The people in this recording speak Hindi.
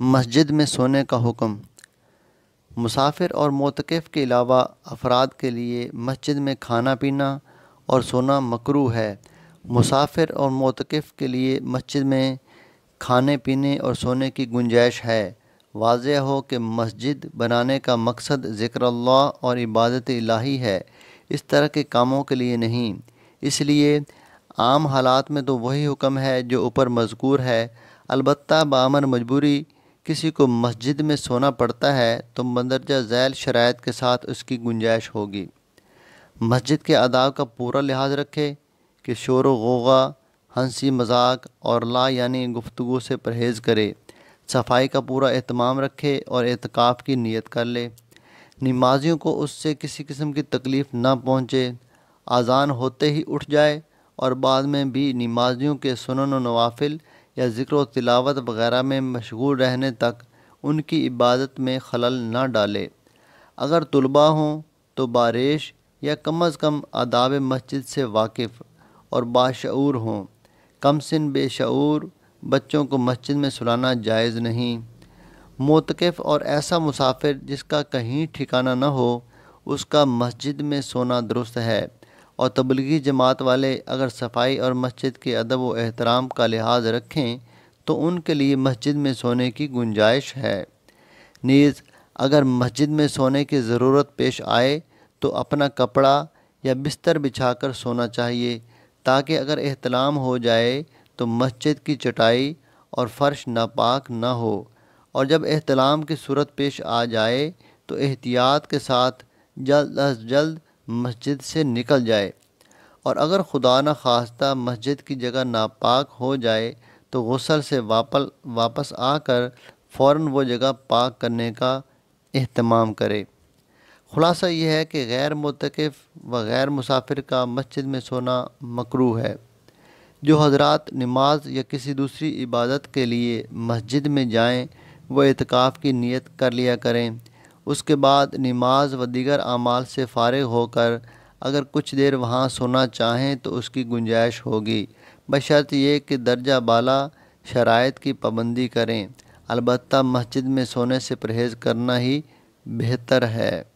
मस्जिद में सोने का हुक्म मुसाफिर और मोतकफ़ के अलावा अफराद के लिए मस्जिद में खाना पीना और सोना मकरू है मुसाफिर और मोतकफ़ के लिए मस्जिद में खाने पीने और सोने की गुंजाइश है वाज हो कि मस्जिद बनाने का मकसद ज़िक्र और इबादत इलाही है इस तरह के कामों के लिए नहीं इसलिए आम हालात में तो वही हुक्म है जो ऊपर मजकूर है अलबत् बामर मजबूरी किसी को मस्जिद में सोना पड़ता है तो मंदरजा झैल शराय के साथ उसकी गुंजाइश होगी मस्जिद के आदाब का पूरा लिहाज रखे कि शोर वोगा हंसी मजाक और ला यानी गुफ्तु से परहेज़ करे सफाई का पूरा अहतमाम रखे और एहतिकाफ़ की नीयत कर ले नमाजियों को उससे किसी किस्म की तकलीफ़ ना पहुँचे आज़ान होते ही उठ जाए और बाद में भी नमाजियों के सुनन नवाफिल या ज़िक्र तिलावत वगैरह में मशगूल रहने तक उनकी इबादत में खलल ना डाले अगर तलबा हों तो बारिश या कम अज़ कम आदाब मस्जिद से वाकिफ़ और बाशूर हों कम सिन बेशूर बच्चों को मस्जिद में सुलाना जायज़ नहीं मोतकफ़ और ऐसा मुसाफिर जिसका कहीं ठिकाना न हो उसका मस्जिद में सोना दुरुस्त है और तबलीगी जमात वाले अगर सफाई और मस्जिद के अदब व एहतराम का लिहाज रखें तो उनके लिए मस्जिद में सोने की गुंजाइश है नीज़ अगर मस्जिद में सोने की ज़रूरत पेश आए तो अपना कपड़ा या बिस्तर बिछाकर सोना चाहिए ताकि अगर एहतलाम हो जाए तो मस्जिद की चटाई और फर्श नापाक ना हो और जब एहतराम की सूरत पेश आ जाए तो एहतियात के साथ जल्द अज जल्द मस्जिद से निकल जाए और अगर खुदा न खास्ता मस्जिद की जगह नापाक हो जाए तो गसल से वापल वापस आकर फ़ौर वो जगह पाक करने का अहतमाम करे खुलासा यह है कि गैर मतकफ़ व गैर मुसाफिर का मस्जिद में सोना मकरू है जो हजरात नमाज या किसी दूसरी इबादत के लिए मस्जिद में जाएं वह इतकाफ़ की नीयत कर लिया करें उसके बाद नमाज व दीगर अमाल से फारग होकर अगर कुछ देर वहाँ सोना चाहें तो उसकी गुंजाइश होगी बशर्त ये कि दर्जा बाला शरात की पाबंदी करें अलबत्त मस्जिद में सोने से परहेज़ करना ही बेहतर है